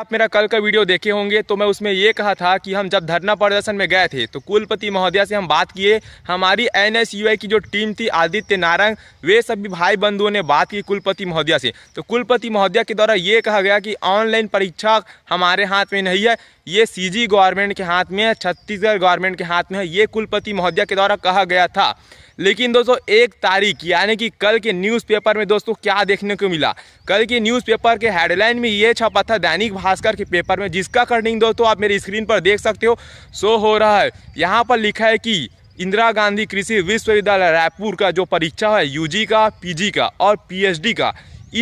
आप मेरा कल का वीडियो देखे होंगे तो मैं उसमें ये कहा था कि हम जब धरना प्रदर्शन में गए थे तो कुलपति महोदया से हम बात किए हमारी एन की जो टीम थी आदित्य नारंग वे सभी भाई बंधुओं ने बात की कुलपति महोदया से तो कुलपति महोदया के द्वारा ये कहा गया कि ऑनलाइन परीक्षा हमारे हाथ में नहीं है ये सीजी गवर्नमेंट के हाथ में है छत्तीसगढ़ गवर्नमेंट के हाथ में है ये कुलपति महोदया के द्वारा कहा गया था लेकिन दोस्तों एक तारीख यानी कि कल के न्यूज़पेपर में दोस्तों क्या देखने को मिला कल के न्यूज़पेपर के हेडलाइन में ये छपा था दैनिक भास्कर के पेपर में जिसका कर्निंग दोस्तों आप मेरी स्क्रीन पर देख सकते हो शो हो रहा है यहाँ पर लिखा है कि इंदिरा गांधी कृषि विश्वविद्यालय रायपुर का जो परीक्षा है यू का पी का और पी का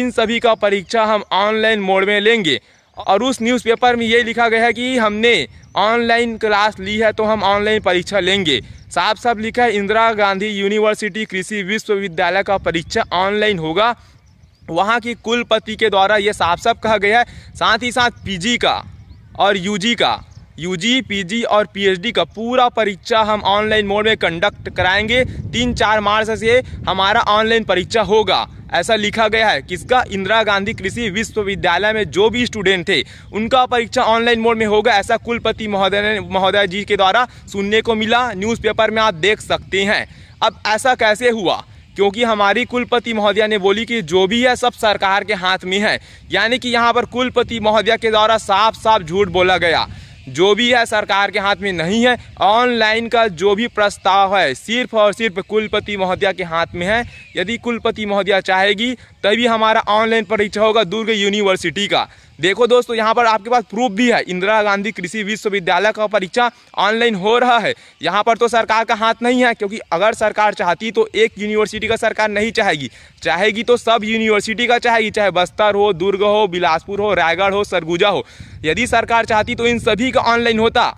इन सभी का परीक्षा हम ऑनलाइन मोड में लेंगे और उस न्यूज़पेपर में ये लिखा गया है कि हमने ऑनलाइन क्लास ली है तो हम ऑनलाइन परीक्षा लेंगे साफ साफ लिखा है इंदिरा गांधी यूनिवर्सिटी कृषि विश्वविद्यालय का परीक्षा ऑनलाइन होगा वहाँ की कुलपति के द्वारा ये साफ साफ कहा गया है साथ ही साथ पीजी का और यूजी का यूजी, पीजी और पीएचडी का पूरा परीक्षा हम ऑनलाइन मोड में कंडक्ट कराएंगे तीन चार मार्च से हमारा ऑनलाइन परीक्षा होगा ऐसा लिखा गया है किसका इंदिरा गांधी कृषि विश्वविद्यालय में जो भी स्टूडेंट थे उनका परीक्षा ऑनलाइन मोड में होगा ऐसा कुलपति महोदय महोदय जी के द्वारा सुनने को मिला न्यूज़पेपर में आप देख सकते हैं अब ऐसा कैसे हुआ क्योंकि हमारी कुलपति महोदया ने बोली कि जो भी है सब सरकार के हाथ में है यानी कि यहाँ पर कुलपति महोदया के द्वारा साफ साफ झूठ बोला गया जो भी है सरकार के हाथ में नहीं है ऑनलाइन का जो भी प्रस्ताव है सिर्फ और सिर्फ कुलपति महोदया के हाथ में है यदि कुलपति महोदया चाहेगी तभी हमारा ऑनलाइन परीक्षा होगा दुर्ग यूनिवर्सिटी का देखो दोस्तों यहाँ पर आपके पास प्रूफ भी है इंदिरा गांधी कृषि विश्वविद्यालय का परीक्षा ऑनलाइन हो रहा है यहाँ पर तो सरकार का हाथ नहीं है क्योंकि अगर सरकार चाहती तो एक यूनिवर्सिटी का सरकार नहीं चाहेगी चाहेगी तो सब यूनिवर्सिटी का चाहेगी चाहे बस्तर हो दुर्ग हो बिलासपुर हो रायगढ़ हो सरगुजा हो यदि सरकार चाहती तो इन सभी का ऑनलाइन होता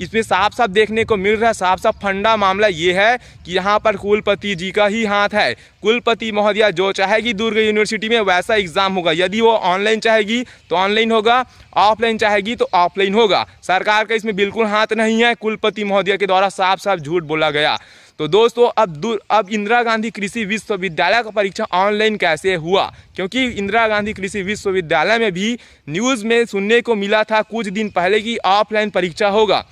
इसमें साफ साफ देखने को मिल रहा है साफ साफ फंडा मामला ये है कि यहाँ पर कुलपति जी का ही हाथ है कुलपति महोदया जो चाहेगी दुर्ग यूनिवर्सिटी में वैसा एग्ज़ाम होगा यदि वो ऑनलाइन चाहेगी तो ऑनलाइन होगा ऑफलाइन चाहेगी तो ऑफलाइन होगा सरकार का इसमें बिल्कुल हाथ नहीं है कुलपति महोदया के द्वारा साफ साफ झूठ बोला गया तो दोस्तों अब अब इंदिरा गांधी कृषि विश्वविद्यालय का परीक्षा ऑनलाइन कैसे हुआ क्योंकि इंदिरा गांधी कृषि विश्वविद्यालय में भी न्यूज़ में सुनने को मिला था कुछ दिन पहले कि ऑफलाइन परीक्षा होगा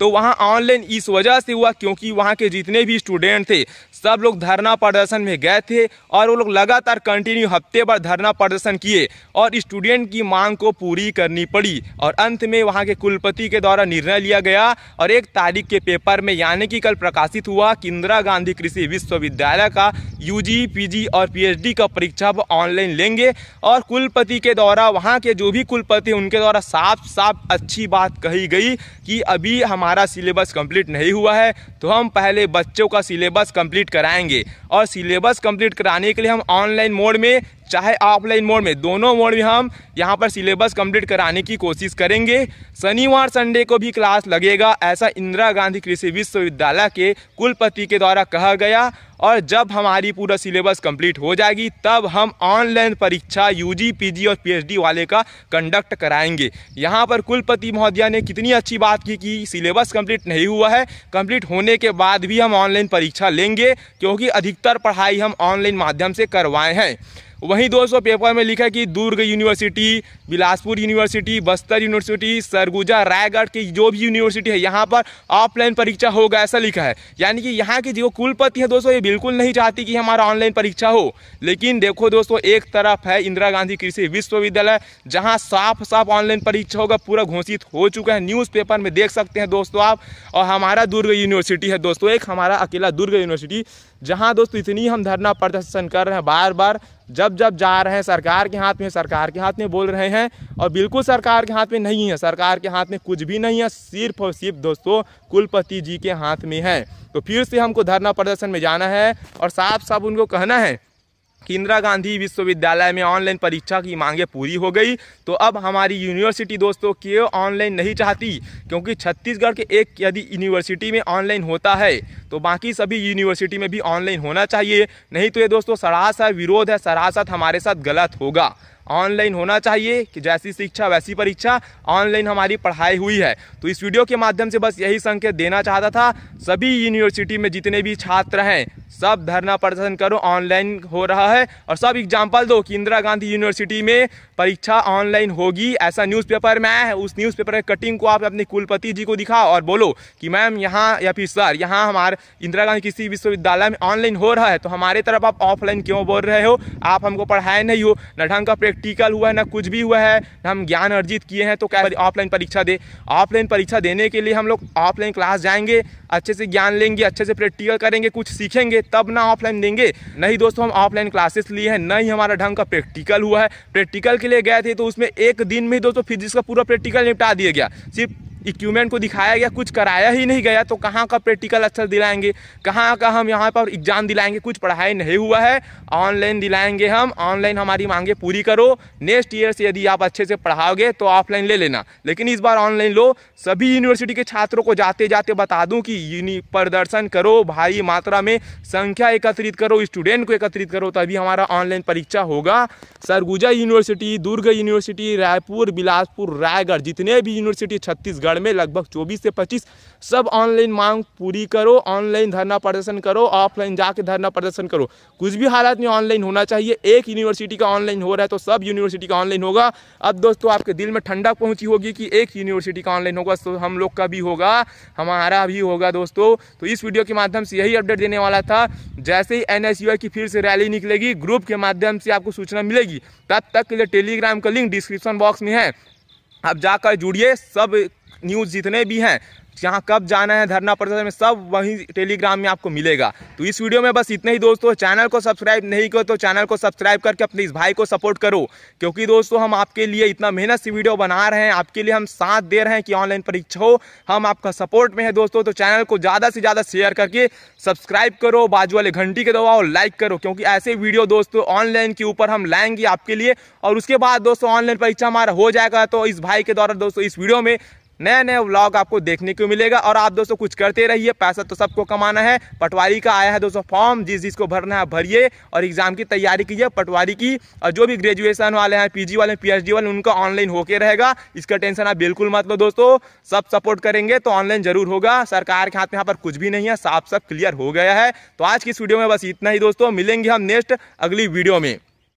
तो वहाँ ऑनलाइन इस वजह से हुआ क्योंकि वहाँ के जितने भी स्टूडेंट थे सब लोग धरना प्रदर्शन में गए थे और वो लोग लगातार कंटिन्यू हफ्ते भर धरना प्रदर्शन किए और स्टूडेंट की मांग को पूरी करनी पड़ी और अंत में वहाँ के कुलपति के द्वारा निर्णय लिया गया और एक तारीख के पेपर में यानी कि कल प्रकाशित हुआ कि इंदिरा गांधी कृषि विश्वविद्यालय का यू जी और पी का परीक्षा वो ऑनलाइन लेंगे और कुलपति के द्वारा वहाँ के जो भी कुलपति उनके द्वारा साफ साफ अच्छी बात कही गई कि अभी हमारे हमारा सिलेबस कंप्लीट नहीं हुआ है तो हम पहले बच्चों का सिलेबस कंप्लीट कराएंगे और सिलेबस कंप्लीट कराने के लिए हम ऑनलाइन मोड में चाहे ऑफलाइन मोड में दोनों मोड में हम यहाँ पर सिलेबस कंप्लीट कराने की कोशिश करेंगे शनिवार संडे को भी क्लास लगेगा ऐसा इंदिरा गांधी कृषि विश्वविद्यालय के कुलपति के द्वारा कहा गया और जब हमारी पूरा सिलेबस कंप्लीट हो जाएगी तब हम ऑनलाइन परीक्षा यूजी, पीजी और पीएचडी वाले का कंडक्ट कराएंगे यहाँ पर कुलपति महोदया ने कितनी अच्छी बात की कि सिलेबस कंप्लीट नहीं हुआ है कंप्लीट होने के बाद भी हम ऑनलाइन परीक्षा लेंगे क्योंकि अधिकतर पढ़ाई हम ऑनलाइन माध्यम से करवाए हैं वहीं दोस्तों पेपर में लिखा है कि Durg university Bilaspur university Bastar university Surguja Raigarh की जो भी यूनिवर्सिटी है यहाँ पर ऑफलाइन परीक्षा होगा ऐसा लिखा है यानी कि यहाँ के जो कुलपति है दोस्तों ये बिल्कुल नहीं चाहती कि हमारा ऑनलाइन परीक्षा हो लेकिन देखो दोस्तों एक तरफ है इंदिरा गांधी कृषि विश्वविद्यालय जहाँ साफ साफ ऑनलाइन परीक्षा होगा पूरा घोषित हो चुका है न्यूज़पेपर में देख सकते हैं दोस्तों आप और हमारा दुर्ग यूनिवर्सिटी है दोस्तों एक हमारा अकेला दुर्ग यूनिवर्सिटी जहाँ दोस्तों इतनी हम धरना प्रदर्शन कर रहे हैं बार बार जब जब जा रहे हैं सरकार के हाथ में सरकार के हाथ में बोल रहे हैं और बिल्कुल सरकार के हाथ में नहीं है सरकार के हाथ में कुछ भी नहीं है सिर्फ और सिर्फ दोस्तों कुलपति जी के हाथ में है तो फिर से हमको धरना प्रदर्शन में जाना है और साफ साफ उनको कहना है कि इंदिरा गांधी विश्वविद्यालय में ऑनलाइन परीक्षा की मांगें पूरी हो गई तो अब हमारी यूनिवर्सिटी दोस्तों के ऑनलाइन नहीं चाहती क्योंकि छत्तीसगढ़ के एक यदि यूनिवर्सिटी में ऑनलाइन होता है तो बाकी सभी यूनिवर्सिटी में भी ऑनलाइन होना चाहिए नहीं तो ये दोस्तों सरासर विरोध है सरासर हमारे साथ गलत होगा ऑनलाइन होना चाहिए कि जैसी शिक्षा वैसी परीक्षा ऑनलाइन हमारी पढ़ाई हुई है तो इस वीडियो के माध्यम से बस यही संकेत देना चाहता था सभी यूनिवर्सिटी में जितने भी छात्र हैं सब धरना प्रदर्शन करो ऑनलाइन हो रहा है और सब एग्जाम्पल दो कि इंदिरा गांधी यूनिवर्सिटी में परीक्षा ऑनलाइन होगी ऐसा न्यूज़पेपर में आया है उस न्यूज़पेपर की कटिंग को आप अपने कुलपति जी को दिखाओ और बोलो कि मैम यहाँ या फिर सर यहाँ हमारे इंदिरा गांधी किसी विश्वविद्यालय में ऑनलाइन हो रहा है तो हमारे तरफ आप ऑफलाइन क्यों बोल रहे हो आप हमको पढ़ाए नहीं हो न ढंग का प्रैक्टिकल हुआ है ना कुछ भी हुआ है हम ज्ञान अर्जित किए हैं तो क्या ऑफलाइन परीक्षा दे ऑफलाइन परीक्षा देने के लिए हम लोग ऑफलाइन क्लास जाएंगे अच्छे से ज्ञान लेंगे अच्छे से प्रैक्टिकल करेंगे कुछ सीखेंगे देंगे तब ना ऑफलाइन देंगे नहीं दोस्तों हम ऑफलाइन क्लासेस लिए हैं नहीं हमारा ढंग का प्रैक्टिकल हुआ है प्रैक्टिकल के लिए गए थे तो उसमें एक दिन में ही दोस्तों फिजिक्स का पूरा प्रैक्टिकल निपटा दिया गया सिर्फ इक्विपमेंट को दिखाया गया कुछ कराया ही नहीं गया तो कहाँ का प्रैक्टिकल अच्छा दिलाएंगे कहाँ का हम यहाँ पर एग्ज़ाम दिलाएंगे कुछ पढ़ाई नहीं हुआ है ऑनलाइन दिलाएंगे हम ऑनलाइन हमारी मांगे पूरी करो नेक्स्ट ईयर से यदि आप अच्छे से पढ़ाओगे तो ऑफलाइन ले लेना लेकिन इस बार ऑनलाइन लो सभी यूनिवर्सिटी के छात्रों को जाते जाते बता दूँ कि प्रदर्शन करो भारी मात्रा में संख्या एकत्रित करो स्टूडेंट को एकत्रित करो तभी हमारा ऑनलाइन परीक्षा होगा सरगुजा यूनिवर्सिटी दुर्ग यूनिवर्सिटी रायपुर बिलासपुर रायगढ़ जितने भी यूनिवर्सिटी छत्तीसगढ़ बिहार में लगभग चौबीस से पच्चीस सब ऑनलाइन मांग पूरी करो ऑनलाइन धरना प्रदर्शन करो ऑफलाइन जाके धरना प्रदर्शन करो कुछ भी हालात में ऑनलाइन होना चाहिए एक यूनिवर्सिटी का ऑनलाइन हो रहा है तो सब यूनिवर्सिटी का ऑनलाइन होगा अब दोस्तों आपके दिल में ठंडक पहुंची होगी कि एक यूनिवर्सिटी का ऑनलाइन होगा तो हम लोग का भी होगा हमारा भी होगा दोस्तों तो इस वीडियो के माध्यम से यही अपडेट देने वाला था जैसे ही एन की फिर से रैली निकलेगी ग्रुप के माध्यम से आपको सूचना मिलेगी तब तक के लिए टेलीग्राम का लिंक डिस्क्रिप्शन बॉक्स में है आप जाकर जुड़िए सब न्यूज़ जितने भी हैं जहाँ कब जाना है धरना प्रदर्शन में सब वहीं टेलीग्राम में आपको मिलेगा तो इस वीडियो में बस इतने ही दोस्तों चैनल को सब्सक्राइब नहीं करो तो चैनल को सब्सक्राइब करके अपने इस भाई को सपोर्ट करो क्योंकि दोस्तों हम आपके लिए इतना मेहनत से वीडियो बना रहे हैं आपके लिए हम साथ दे रहे हैं कि ऑनलाइन परीक्षा हो हम आपका सपोर्ट में है दोस्तों तो चैनल को ज़्यादा से ज़्यादा शेयर करके सब्सक्राइब करो बाजू वाले घंटी के दबाओ लाइक करो क्योंकि ऐसे वीडियो दोस्तों ऑनलाइन के ऊपर हम लाएंगे आपके लिए और उसके बाद दोस्तों ऑनलाइन परीक्षा हमारा हो जाएगा तो इस भाई के द्वारा दोस्तों इस वीडियो में नया नया व्लॉग आपको देखने को मिलेगा और आप दोस्तों कुछ करते रहिए पैसा तो सबको कमाना है पटवारी का आया है दोस्तों फॉर्म जिस जिसको भरना है भरिए और एग्जाम की तैयारी कीजिए पटवारी की और जो भी ग्रेजुएशन वाले हैं पीजी वाले पीएचडी वाले उनका ऑनलाइन होके रहेगा इसका टेंशन आप बिल्कुल मत लो दोस्तों सब सपोर्ट करेंगे तो ऑनलाइन जरूर होगा सरकार के हाथ में यहाँ पर कुछ भी नहीं है साफ सब क्लियर हो गया है तो आज की इस वीडियो में बस इतना ही दोस्तों मिलेंगे हम नेक्स्ट अगली वीडियो में